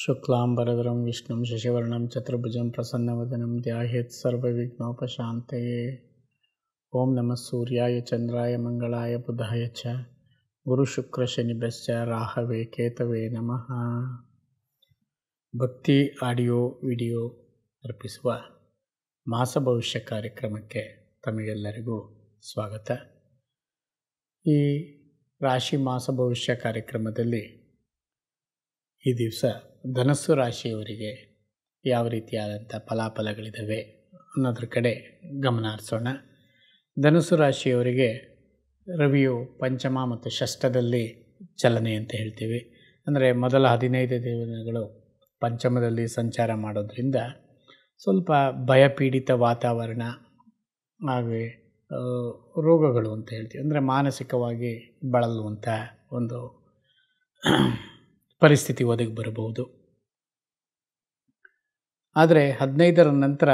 ಶುಕ್ಲಾಂ ಭರದರಂ ವಿಷ್ಣು ಶಶಿವರ್ಣಂ ಚತುರ್ಭುಜಂ ಪ್ರಸನ್ನವದನಂ ಧ್ಯಾಹೇತ್ ಸರ್ವವಿಘ್ನೋಪಶಾಂತೆ ಓಂ ನಮಃ ಸೂರ್ಯಾಯ ಚಂದ್ರಾಯ ಮಂಗಳಾಯ ಬುಧಾಯ ಚ ಗುರು ಶುಕ್ರ ಶನಿಭಶ್ಚ ರಾಹವೇ ಕೇತವೇ ನಮಃ ಭಕ್ತಿ ಆಡಿಯೋ ವಿಡಿಯೋ ಅರ್ಪಿಸುವ ಮಾಸ ಭವಿಷ್ಯ ಕಾರ್ಯಕ್ರಮಕ್ಕೆ ತಮಗೆಲ್ಲರಿಗೂ ಸ್ವಾಗತ ಈ ರಾಶಿ ಮಾಸ ಭವಿಷ್ಯ ಕಾರ್ಯಕ್ರಮದಲ್ಲಿ ಈ ದಿವಸ ಧನಸ್ಸು ರಾಶಿಯವರಿಗೆ ಯಾವ ರೀತಿಯಾದಂಥ ಫಲಾಫಲಗಳಿದ್ದಾವೆ ಅನ್ನೋದ್ರ ಕಡೆ ಗಮನ ಹರಿಸೋಣ ಧನಸ್ಸು ರಾಶಿಯವರಿಗೆ ರವಿಯು ಪಂಚಮ ಮತ್ತು ಷಷ್ಠದಲ್ಲಿ ಚಲನೆ ಅಂತ ಹೇಳ್ತೀವಿ ಅಂದರೆ ಮೊದಲ ಹದಿನೈದು ದಿನಗಳು ಪಂಚಮದಲ್ಲಿ ಸಂಚಾರ ಮಾಡೋದ್ರಿಂದ ಸ್ವಲ್ಪ ಭಯಪೀಡಿತ ವಾತಾವರಣ ಹಾಗೆ ರೋಗಗಳು ಅಂತ ಹೇಳ್ತೀವಿ ಅಂದರೆ ಮಾನಸಿಕವಾಗಿ ಬಳಲುವಂಥ ಒಂದು ಪರಿಸ್ಥಿತಿ ಒದಗಿ ಬರಬಹುದು ಆದರೆ ಹದಿನೈದರ ನಂತರ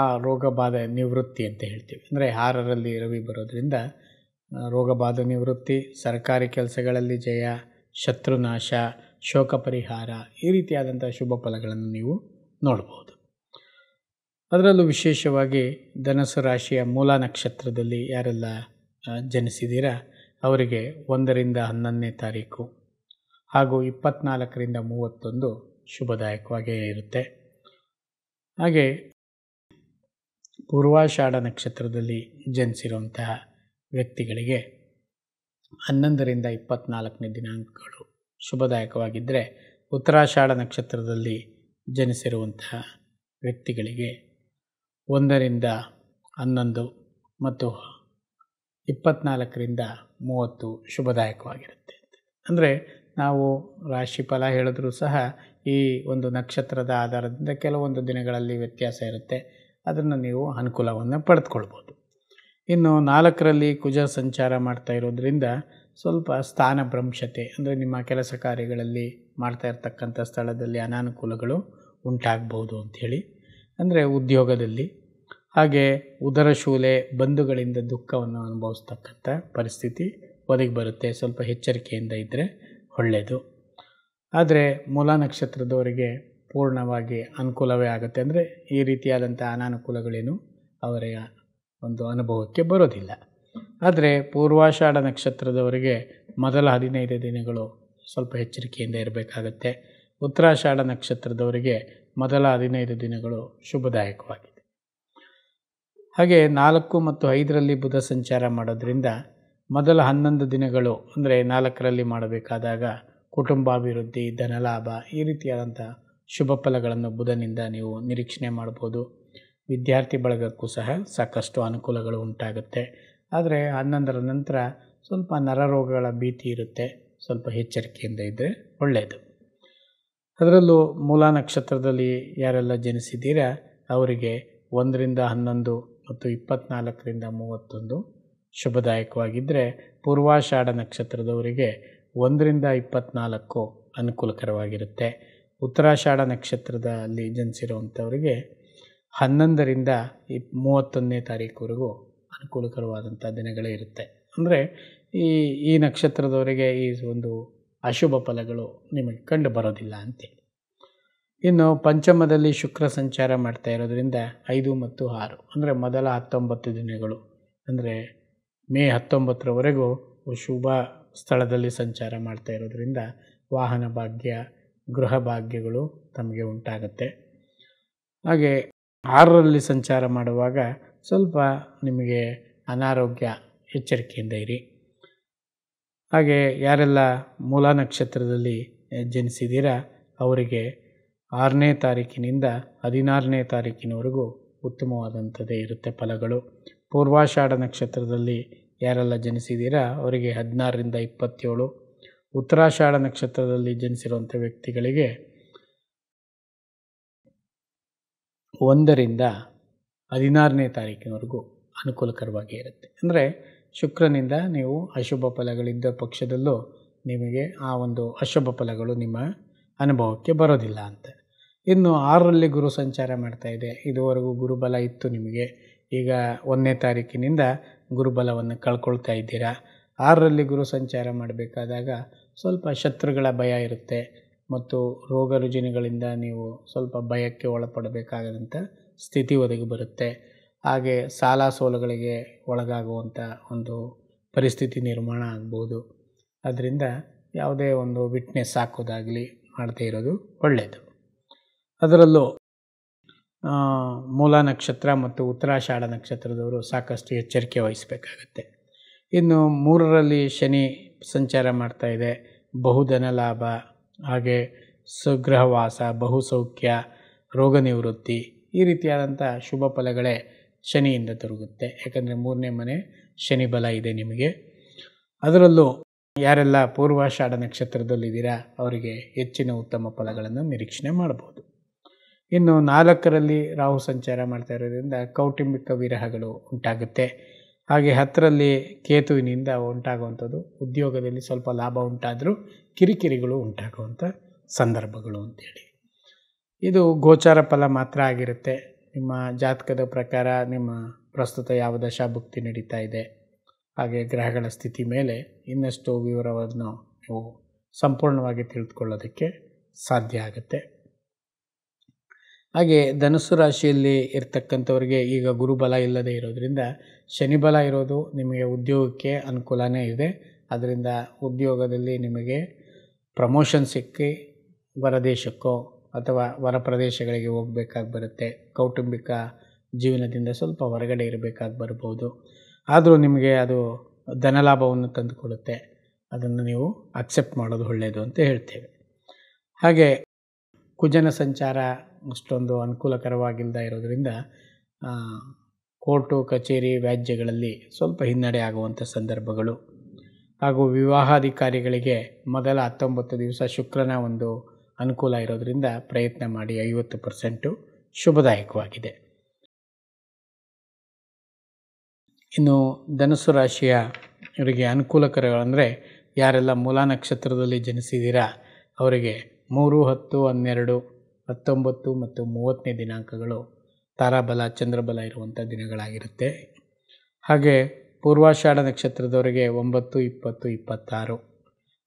ಆ ರೋಗ ನಿವೃತ್ತಿ ಅಂತ ಹೇಳ್ತೀವಿ ಅಂದರೆ ಆರರಲ್ಲಿ ರವಿ ಬರೋದರಿಂದ ರೋಗ ನಿವೃತ್ತಿ ಸರ್ಕಾರಿ ಕೆಲಸಗಳಲ್ಲಿ ಜಯ ಶತ್ರುನಾಶ ಶೋಕ ಪರಿಹಾರ ಈ ರೀತಿಯಾದಂಥ ಶುಭ ಫಲಗಳನ್ನು ನೀವು ನೋಡಬಹುದು ಅದರಲ್ಲೂ ವಿಶೇಷವಾಗಿ ಧನಸು ರಾಶಿಯ ಮೂಲ ನಕ್ಷತ್ರದಲ್ಲಿ ಯಾರೆಲ್ಲ ಜನಿಸಿದ್ದೀರಾ ಅವರಿಗೆ ಒಂದರಿಂದ ಹನ್ನೊಂದನೇ ತಾರೀಕು ಹಾಗೂ ಇಪ್ಪತ್ನಾಲ್ಕರಿಂದ ಮೂವತ್ತೊಂದು ಶುಭದಾಯಕವಾಗೇ ಇರುತ್ತೆ ಹಾಗೆ ಪೂರ್ವಾಷಾಢ ನಕ್ಷತ್ರದಲ್ಲಿ ಜನಿಸಿರುವಂತಹ ವ್ಯಕ್ತಿಗಳಿಗೆ ಹನ್ನೊಂದರಿಂದ ಇಪ್ಪತ್ನಾಲ್ಕನೇ ದಿನಾಂಕಗಳು ಶುಭದಾಯಕವಾಗಿದ್ದರೆ ಉತ್ತರಾಷಾಢ ನಕ್ಷತ್ರದಲ್ಲಿ ಜನಿಸಿರುವಂತಹ ವ್ಯಕ್ತಿಗಳಿಗೆ ಒಂದರಿಂದ ಹನ್ನೊಂದು ಮತ್ತು ಇಪ್ಪತ್ತ್ನಾಲ್ಕರಿಂದ ಮೂವತ್ತು ಶುಭದಾಯಕವಾಗಿರುತ್ತೆ ಅಂದರೆ ನಾವು ರಾಶಿಫಲ ಹೇಳಿದ್ರೂ ಸಹ ಈ ಒಂದು ನಕ್ಷತ್ರದ ಆಧಾರದಿಂದ ಕೆಲವೊಂದು ದಿನಗಳಲ್ಲಿ ವ್ಯತ್ಯಾಸ ಇರುತ್ತೆ ಅದನ್ನು ನೀವು ಅನುಕೂಲವನ್ನು ಪಡೆದುಕೊಳ್ಬೋದು ಇನ್ನು ನಾಲ್ಕರಲ್ಲಿ ಕುಜ ಸಂಚಾರ ಮಾಡ್ತಾ ಇರೋದ್ರಿಂದ ಸ್ವಲ್ಪ ಭ್ರಂಶತೆ ಅಂದರೆ ನಿಮ್ಮ ಕೆಲಸ ಕಾರ್ಯಗಳಲ್ಲಿ ಮಾಡ್ತಾ ಇರ್ತಕ್ಕಂಥ ಸ್ಥಳದಲ್ಲಿ ಅನಾನುಕೂಲಗಳು ಉಂಟಾಗ್ಬೋದು ಅಂಥೇಳಿ ಅಂದರೆ ಉದ್ಯೋಗದಲ್ಲಿ ಹಾಗೆ ಉದರಶೂಲೆ ಬಂಧುಗಳಿಂದ ದುಃಖವನ್ನು ಅನುಭವಿಸ್ತಕ್ಕಂಥ ಪರಿಸ್ಥಿತಿ ಒದಗಿ ಬರುತ್ತೆ ಸ್ವಲ್ಪ ಎಚ್ಚರಿಕೆಯಿಂದ ಇದ್ದರೆ ಒಳ್ಳೆಯದು ಆದರೆ ಮೂಲ ನಕ್ಷತ್ರದವರಿಗೆ ಪೂರ್ಣವಾಗಿ ಅನುಕೂಲವೇ ಆಗುತ್ತೆ ಅಂದರೆ ಈ ರೀತಿಯಾದಂಥ ಅನಾನುಕೂಲಗಳೇನು ಅವರ ಒಂದು ಅನುಭವಕ್ಕೆ ಬರೋದಿಲ್ಲ ಆದರೆ ಪೂರ್ವಾಷಾಢ ನಕ್ಷತ್ರದವರಿಗೆ ಮೊದಲ ಹದಿನೈದು ದಿನಗಳು ಸ್ವಲ್ಪ ಎಚ್ಚರಿಕೆಯಿಂದ ಇರಬೇಕಾಗತ್ತೆ ಉತ್ತರಾಷಾಢ ನಕ್ಷತ್ರದವರಿಗೆ ಮೊದಲ ಹದಿನೈದು ದಿನಗಳು ಶುಭದಾಯಕವಾಗಿದೆ ಹಾಗೆ ನಾಲ್ಕು ಮತ್ತು ಐದರಲ್ಲಿ ಬುಧ ಸಂಚಾರ ಮಾಡೋದ್ರಿಂದ ಮೊದಲ ಹನ್ನೊಂದು ದಿನಗಳು ಅಂದರೆ ನಾಲ್ಕರಲ್ಲಿ ಮಾಡಬೇಕಾದಾಗ ಕುಟುಂಬಾಭಿವೃದ್ಧಿ ಧನಲಾಭ ಈ ರೀತಿಯಾದಂಥ ಶುಭ ಫಲಗಳನ್ನು ಬುಧನಿಂದ ನೀವು ನಿರೀಕ್ಷಣೆ ಮಾಡ್ಬೋದು ವಿದ್ಯಾರ್ಥಿ ಬಳಗಕ್ಕೂ ಸಹ ಸಾಕಷ್ಟು ಅನುಕೂಲಗಳು ಉಂಟಾಗುತ್ತೆ ಆದರೆ ಹನ್ನೊಂದರ ನಂತರ ಸ್ವಲ್ಪ ನರರೋಗಗಳ ಭೀತಿ ಇರುತ್ತೆ ಸ್ವಲ್ಪ ಎಚ್ಚರಿಕೆಯಿಂದ ಇದ್ದರೆ ಒಳ್ಳೆಯದು ಅದರಲ್ಲೂ ಮೂಲ ನಕ್ಷತ್ರದಲ್ಲಿ ಯಾರೆಲ್ಲ ಜನಿಸಿದ್ದೀರಾ ಅವರಿಗೆ ಒಂದರಿಂದ ಹನ್ನೊಂದು ಮತ್ತು ಇಪ್ಪತ್ತ್ನಾಲ್ಕರಿಂದ ಮೂವತ್ತೊಂದು ಶುಭದಾಯಕವಾಗಿದ್ದರೆ ಪೂರ್ವಾಷಾಢ ನಕ್ಷತ್ರದವರಿಗೆ ಒಂದರಿಂದ ಇಪ್ಪತ್ನಾಲ್ಕು ಅನುಕೂಲಕರವಾಗಿರುತ್ತೆ ಉತ್ತರಾಷಾಢ ನಕ್ಷತ್ರದಲ್ಲಿ ಜನಿಸಿರುವಂಥವರಿಗೆ ಹನ್ನೊಂದರಿಂದ ಇಪ್ ಮೂವತ್ತೊಂದನೇ ತಾರೀಕುವರೆಗೂ ಅನುಕೂಲಕರವಾದಂಥ ದಿನಗಳೇ ಇರುತ್ತೆ ಅಂದರೆ ಈ ಈ ನಕ್ಷತ್ರದವರಿಗೆ ಈ ಒಂದು ಅಶುಭ ಫಲಗಳು ನಿಮಗೆ ಕಂಡು ಬರೋದಿಲ್ಲ ಅಂತೇಳಿ ಇನ್ನು ಪಂಚಮದಲ್ಲಿ ಶುಕ್ರ ಸಂಚಾರ ಮಾಡ್ತಾ ಇರೋದರಿಂದ ಐದು ಮತ್ತು ಆರು ಅಂದರೆ ಮೊದಲ ಹತ್ತೊಂಬತ್ತು ದಿನಗಳು ಅಂದರೆ ಮೇ ಹತ್ತೊಂಬತ್ತರವರೆಗೂ ಶುಭ ಸ್ಥಳದಲ್ಲಿ ಸಂಚಾರ ಮಾಡ್ತಾ ಇರೋದರಿಂದ ವಾಹನ ಭಾಗ್ಯ ಗೃಹ ಭಾಗ್ಯಗಳು ತಮಗೆ ಉಂಟಾಗುತ್ತೆ ಹಾಗೆ ಆರರಲ್ಲಿ ಸಂಚಾರ ಮಾಡುವಾಗ ಸ್ವಲ್ಪ ನಿಮಗೆ ಅನಾರೋಗ್ಯ ಎಚ್ಚರಿಕೆಯಿಂದ ಇರಿ ಹಾಗೆ ಯಾರೆಲ್ಲ ಮೂಲ ನಕ್ಷತ್ರದಲ್ಲಿ ಜನಿಸಿದ್ದೀರಾ ಅವರಿಗೆ ಆರನೇ ತಾರೀಕಿನಿಂದ ಹದಿನಾರನೇ ತಾರೀಕಿನವರೆಗೂ ಉತ್ತಮವಾದಂಥದ್ದೇ ಇರುತ್ತೆ ಫಲಗಳು ಪೂರ್ವಾಷಾಢ ನಕ್ಷತ್ರದಲ್ಲಿ ಯಾರೆಲ್ಲ ಜನಿಸಿದ್ದೀರಾ ಅವರಿಗೆ ಹದಿನಾರರಿಂದ ಇಪ್ಪತ್ತೇಳು ಉತ್ತರಾಷಾಢ ನಕ್ಷತ್ರದಲ್ಲಿ ಜನಿಸಿರುವಂಥ ವ್ಯಕ್ತಿಗಳಿಗೆ ಒಂದರಿಂದ ಹದಿನಾರನೇ ತಾರೀಕಿನವರೆಗೂ ಅನುಕೂಲಕರವಾಗಿ ಇರುತ್ತೆ ಅಂದರೆ ಶುಕ್ರನಿಂದ ನೀವು ಅಶುಭ ಫಲಗಳಿದ್ದ ಪಕ್ಷದಲ್ಲೂ ನಿಮಗೆ ಆ ಒಂದು ಅಶುಭ ಫಲಗಳು ನಿಮ್ಮ ಅನುಭವಕ್ಕೆ ಬರೋದಿಲ್ಲ ಅಂತ ಇನ್ನು ಆರರಲ್ಲಿ ಗುರು ಸಂಚಾರ ಮಾಡ್ತಾ ಇದೆ ಇದುವರೆಗೂ ಗುರುಬಲ ಇತ್ತು ನಿಮಗೆ ಈಗ ಒಂದನೇ ತಾರೀಕಿನಿಂದ ಗುರುಬಲವನ್ನು ಕಳ್ಕೊಳ್ತಾ ಇದ್ದೀರಾ ಆರರಲ್ಲಿ ಗುರು ಸಂಚಾರ ಮಾಡಬೇಕಾದಾಗ ಸ್ವಲ್ಪ ಶತ್ರುಗಳ ಭಯ ಇರುತ್ತೆ ಮತ್ತು ರೋಗ ರುಜಿನಗಳಿಂದ ನೀವು ಸ್ವಲ್ಪ ಭಯಕ್ಕೆ ಒಳಪಡಬೇಕಾದಂಥ ಸ್ಥಿತಿ ಒದಗಿ ಬರುತ್ತೆ ಹಾಗೆ ಸಾಲ ಸೋಲುಗಳಿಗೆ ಒಳಗಾಗುವಂಥ ಒಂದು ಪರಿಸ್ಥಿತಿ ನಿರ್ಮಾಣ ಆಗ್ಬೋದು ಅದರಿಂದ ಯಾವುದೇ ಒಂದು ವಿಟ್ನೆಸ್ ಹಾಕೋದಾಗಲಿ ಮಾಡದೇ ಇರೋದು ಒಳ್ಳೆಯದು ಅದರಲ್ಲೂ ಮೂಲ ನಕ್ಷತ್ರ ಮತ್ತು ಉತ್ತರಾಷಾಢ ನಕ್ಷತ್ರದವರು ಸಾಕಷ್ಟು ಎಚ್ಚರಿಕೆ ವಹಿಸಬೇಕಾಗತ್ತೆ ಇನ್ನು ಮೂರರಲ್ಲಿ ಶನಿ ಸಂಚಾರ ಮಾಡ್ತಾ ಇದೆ ಬಹುಧನ ಲಾಭ ಹಾಗೆ ಸುಗ್ರಹವಾಸ ಬಹುಸೌಖ್ಯ ರೋಗ ನಿವೃತ್ತಿ ಈ ರೀತಿಯಾದಂಥ ಶುಭ ಫಲಗಳೇ ಶನಿಯಿಂದ ತಿರುಗುತ್ತೆ ಯಾಕಂದರೆ ಮೂರನೇ ಮನೆ ಶನಿ ಬಲ ಇದೆ ನಿಮಗೆ ಅದರಲ್ಲೂ ಯಾರೆಲ್ಲ ಪೂರ್ವಾಷಾಢ ನಕ್ಷತ್ರದಲ್ಲಿದ್ದೀರಾ ಅವರಿಗೆ ಹೆಚ್ಚಿನ ಉತ್ತಮ ಫಲಗಳನ್ನು ನಿರೀಕ್ಷಣೆ ಮಾಡ್ಬೋದು ಇನ್ನು ನಾಲ್ಕರಲ್ಲಿ ರಾಹು ಸಂಚಾರ ಮಾಡ್ತಾ ಇರೋದ್ರಿಂದ ಕೌಟುಂಬಿಕ ವಿರಹಗಳು ಉಂಟಾಗುತ್ತೆ ಹಾಗೆ ಹತ್ತರಲ್ಲಿ ಕೇತುವಿನಿಂದ ಉಂಟಾಗುವಂಥದ್ದು ಉದ್ಯೋಗದಲ್ಲಿ ಸ್ವಲ್ಪ ಲಾಭ ಉಂಟಾದರೂ ಕಿರಿಕಿರಿಗಳು ಉಂಟಾಗುವಂಥ ಸಂದರ್ಭಗಳು ಅಂತೇಳಿ ಇದು ಗೋಚಾರ ಫಲ ಮಾತ್ರ ಆಗಿರುತ್ತೆ ನಿಮ್ಮ ಜಾತಕದ ಪ್ರಕಾರ ನಿಮ್ಮ ಪ್ರಸ್ತುತ ಯಾವ ದಶಾಭುಕ್ತಿ ನಡೀತಾ ಇದೆ ಹಾಗೆ ಗ್ರಹಗಳ ಸ್ಥಿತಿ ಮೇಲೆ ಇನ್ನಷ್ಟು ವಿವರವನ್ನು ನೀವು ಸಂಪೂರ್ಣವಾಗಿ ತಿಳಿದುಕೊಳ್ಳೋದಕ್ಕೆ ಸಾಧ್ಯ ಆಗುತ್ತೆ ಹಾಗೆ ಧನುಸ್ಸು ರಾಶಿಯಲ್ಲಿ ಇರ್ತಕ್ಕಂಥವ್ರಿಗೆ ಈಗ ಗುರುಬಲ ಇಲ್ಲದೇ ಇರೋದರಿಂದ ಶನಿಬಲ ಇರೋದು ನಿಮಗೆ ಉದ್ಯೋಗಕ್ಕೆ ಅನುಕೂಲನೇ ಇದೆ ಅದರಿಂದ ಉದ್ಯೋಗದಲ್ಲಿ ನಿಮಗೆ ಪ್ರಮೋಷನ್ ಸಿಕ್ಕಿ ಹೊರದೇಶಕ್ಕೋ ಅಥವಾ ಹೊರ ಪ್ರದೇಶಗಳಿಗೆ ಹೋಗಬೇಕಾಗಿ ಬರುತ್ತೆ ಕೌಟುಂಬಿಕ ಜೀವನದಿಂದ ಸ್ವಲ್ಪ ಹೊರಗಡೆ ಇರಬೇಕಾಗಿ ಬರ್ಬೋದು ಆದರೂ ನಿಮಗೆ ಅದು ಧನಲಾಭವನ್ನು ತಂದುಕೊಡುತ್ತೆ ಅದನ್ನು ನೀವು ಅಕ್ಸೆಪ್ಟ್ ಮಾಡೋದು ಒಳ್ಳೆಯದು ಅಂತ ಹೇಳ್ತೇವೆ ಹಾಗೆ ಕುಜನ ಸಂಚಾರ ಅಷ್ಟೊಂದು ಅನುಕೂಲಕರವಾಗಿಲ್ಲದ ಇರೋದರಿಂದ ಕೋರ್ಟು ಕಚೇರಿ ವ್ಯಾಜ್ಯಗಳಲ್ಲಿ ಸ್ವಲ್ಪ ಹಿನ್ನಡೆ ಆಗುವಂಥ ಸಂದರ್ಭಗಳು ಹಾಗೂ ವಿವಾಹಾಧಿಕಾರಿಗಳಿಗೆ ಮೊದಲ ಹತ್ತೊಂಬತ್ತು ದಿವಸ ಶುಕ್ರನ ಒಂದು ಅನುಕೂಲ ಇರೋದರಿಂದ ಪ್ರಯತ್ನ ಮಾಡಿ ಐವತ್ತು ಪರ್ಸೆಂಟು ಶುಭದಾಯಕವಾಗಿದೆ ಇನ್ನು ಧನುಸು ರಾಶಿಯ ಇವರಿಗೆ ಅನುಕೂಲಕರಗಳಂದರೆ ಯಾರೆಲ್ಲ ಮೂಲ ನಕ್ಷತ್ರದಲ್ಲಿ ಜನಿಸಿದ್ದೀರಾ ಅವರಿಗೆ ಮೂರು ಹತ್ತು ಹನ್ನೆರಡು ಹತ್ತೊಂಬತ್ತು ಮತ್ತು ಮೂವತ್ತನೇ ದಿನಾಂಕಗಳು ತಾರಾಬಲ ಚಂದ್ರಬಲ ಇರುವಂಥ ದಿನಗಳಾಗಿರುತ್ತೆ ಹಾಗೆ ಪೂರ್ವಾಷಾಢ ನಕ್ಷತ್ರದವರಿಗೆ ಒಂಬತ್ತು ಇಪ್ಪತ್ತು ಇಪ್ಪತ್ತಾರು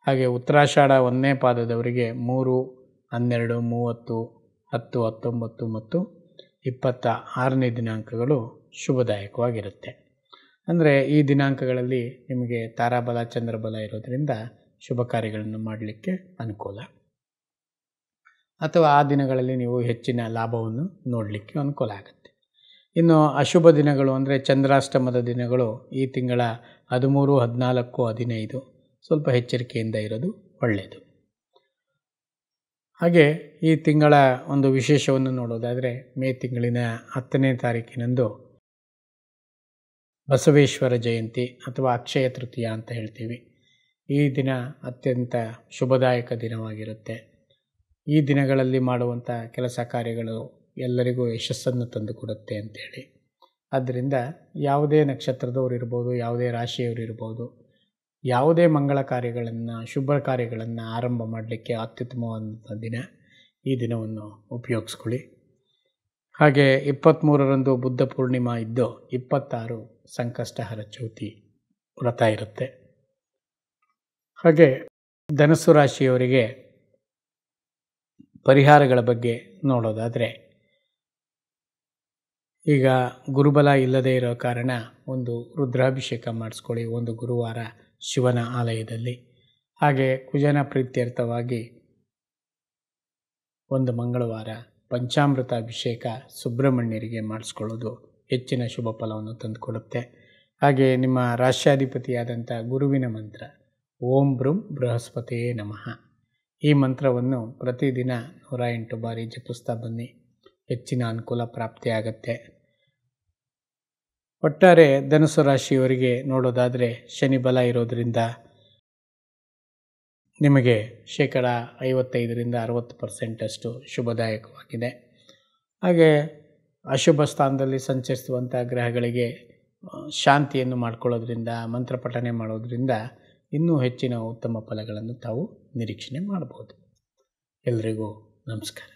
ಹಾಗೆ ಉತ್ತರಾಷಾಢ ಒಂದನೇ ಪಾದದವರಿಗೆ ಮೂರು ಹನ್ನೆರಡು ಮೂವತ್ತು ಹತ್ತು ಹತ್ತೊಂಬತ್ತು ಮತ್ತು ಇಪ್ಪತ್ತ ಆರನೇ ದಿನಾಂಕಗಳು ಶುಭದಾಯಕವಾಗಿರುತ್ತೆ ಅಂದರೆ ಈ ದಿನಾಂಕಗಳಲ್ಲಿ ನಿಮಗೆ ತಾರಾಬಲ ಚಂದ್ರಬಲ ಇರೋದರಿಂದ ಶುಭ ಕಾರ್ಯಗಳನ್ನು ಮಾಡಲಿಕ್ಕೆ ಅನುಕೂಲ ಅಥವಾ ಆ ದಿನಗಳಲ್ಲಿ ನೀವು ಹೆಚ್ಚಿನ ಲಾಭವನ್ನು ನೋಡಲಿಕ್ಕೆ ಅನುಕೂಲ ಆಗುತ್ತೆ ಇನ್ನು ಅಶುಭ ದಿನಗಳು ಅಂದರೆ ಚಂದ್ರಾಷ್ಟಮದ ದಿನಗಳು ಈ ತಿಂಗಳ ಹದಿಮೂರು ಹದಿನಾಲ್ಕು ಹದಿನೈದು ಸ್ವಲ್ಪ ಎಚ್ಚರಿಕೆಯಿಂದ ಇರೋದು ಒಳ್ಳೆಯದು ಹಾಗೆ ಈ ತಿಂಗಳ ಒಂದು ವಿಶೇಷವನ್ನು ನೋಡೋದಾದರೆ ಮೇ ತಿಂಗಳಿನ ಹತ್ತನೇ ತಾರೀಕಿನಂದು ಬಸವೇಶ್ವರ ಜಯಂತಿ ಅಥವಾ ಅಕ್ಷಯ ತೃತೀಯ ಅಂತ ಹೇಳ್ತೀವಿ ಈ ದಿನ ಅತ್ಯಂತ ಶುಭದಾಯಕ ದಿನವಾಗಿರುತ್ತೆ ಈ ದಿನಗಳಲ್ಲಿ ಮಾಡುವಂಥ ಕೆಲಸ ಕಾರ್ಯಗಳು ಎಲ್ಲರಿಗೂ ಯಶಸ್ಸನ್ನು ತಂದುಕೊಡುತ್ತೆ ಅಂಥೇಳಿ ಆದ್ದರಿಂದ ಯಾವುದೇ ನಕ್ಷತ್ರದವ್ರು ಇರ್ಬೋದು ಯಾವುದೇ ರಾಶಿಯವರು ಇರ್ಬೋದು ಯಾವುದೇ ಮಂಗಳ ಕಾರ್ಯಗಳನ್ನು ಶುಭ ಕಾರ್ಯಗಳನ್ನು ಆರಂಭ ಮಾಡಲಿಕ್ಕೆ ಅತ್ಯುತ್ತಮವಾದಂಥ ದಿನ ಈ ದಿನವನ್ನು ಉಪಯೋಗಿಸ್ಕೊಳ್ಳಿ ಹಾಗೆ ಇಪ್ಪತ್ತ್ಮೂರರಂದು ಬುದ್ಧ ಪೂರ್ಣಿಮಾ ಇದ್ದು ಇಪ್ಪತ್ತಾರು ಸಂಕಷ್ಟಹರ ಚೌತಿ ವ್ರತ ಇರುತ್ತೆ ಹಾಗೆ ಧನಸ್ಸು ರಾಶಿಯವರಿಗೆ ಪರಿಹಾರಗಳ ಬಗ್ಗೆ ನೋಡೋದಾದರೆ ಈಗ ಗುರುಬಲ ಇಲ್ಲದೇ ಇರೋ ಕಾರಣ ಒಂದು ರುದ್ರಾಭಿಷೇಕ ಮಾಡಿಸ್ಕೊಳ್ಳಿ ಒಂದು ಗುರುವಾರ ಶಿವನ ಆಲಯದಲ್ಲಿ ಹಾಗೆ ಕುಜನ ಪ್ರೀತ್ಯರ್ಥವಾಗಿ ಒಂದು ಮಂಗಳವಾರ ಪಂಚಾಮೃತ ಅಭಿಷೇಕ ಸುಬ್ರಹ್ಮಣ್ಯರಿಗೆ ಮಾಡಿಸ್ಕೊಳ್ಳೋದು ಹೆಚ್ಚಿನ ಶುಭ ಫಲವನ್ನು ತಂದುಕೊಡುತ್ತೆ ಹಾಗೆ ನಿಮ್ಮ ರಾಷ್ಟ್ರಾಧಿಪತಿಯಾದಂಥ ಗುರುವಿನ ಮಂತ್ರ ಓಂ ಬ್ರೂಂ ಬೃಹಸ್ಪತಿಯೇ ನಮಃ ಈ ಮಂತ್ರವನ್ನು ಪ್ರತಿದಿನ ನೂರ ಎಂಟು ಬಾರಿ ಜಪಿಸ್ತಾ ಬನ್ನಿ ಹೆಚ್ಚಿನ ಅನುಕೂಲ ಪ್ರಾಪ್ತಿಯಾಗತ್ತೆ ಒಟ್ಟಾರೆ ಧನುಸು ರಾಶಿಯವರಿಗೆ ನೋಡೋದಾದರೆ ಶನಿ ಬಲ ಇರೋದರಿಂದ ನಿಮಗೆ ಶೇಕಡ ಐವತ್ತೈದರಿಂದ ಅರವತ್ತು ಪರ್ಸೆಂಟಷ್ಟು ಶುಭದಾಯಕವಾಗಿದೆ ಹಾಗೆ ಅಶುಭ ಸ್ಥಾನದಲ್ಲಿ ಸಂಚರಿಸುವಂಥ ಗ್ರಹಗಳಿಗೆ ಶಾಂತಿಯನ್ನು ಮಾಡಿಕೊಳ್ಳೋದ್ರಿಂದ ಮಂತ್ರಪಠನೆ ಮಾಡೋದರಿಂದ ಇನ್ನೂ ಹೆಚ್ಚಿನ ಉತ್ತಮ ಫಲಗಳನ್ನು ತಾವು ನಿರೀಕ್ಷಣೆ ಮಾಡಬಹುದು ಎಲ್ರಿಗೂ ನಮಸ್ಕಾರ